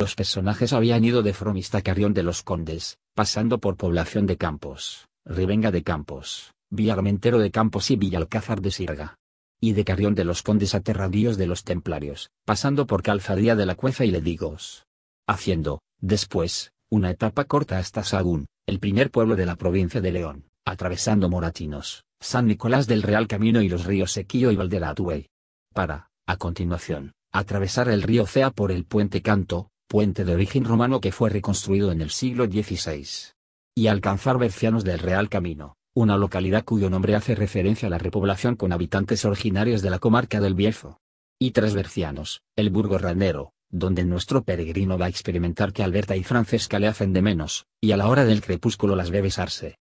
Los personajes habían ido de Fromista Carrión de los Condes, pasando por Población de Campos, Ribenga de Campos, Villarmentero de Campos y Villalcázar de Sirga. Y de Carrión de los Condes a Terradíos de los Templarios, pasando por Calzadía de la Cueza y Ledigos. Haciendo, después, una etapa corta hasta Sagún, el primer pueblo de la provincia de León, atravesando Moratinos, San Nicolás del Real Camino y los ríos Sequillo y Valderatuey. Para, a continuación, atravesar el río Cea por el puente Canto, puente de origen romano que fue reconstruido en el siglo XVI. Y alcanzar Bercianos del Real Camino, una localidad cuyo nombre hace referencia a la repoblación con habitantes originarios de la comarca del Viejo. Y tras Bercianos, el burgo ranero, donde nuestro peregrino va a experimentar que Alberta y Francesca le hacen de menos, y a la hora del crepúsculo las ve besarse.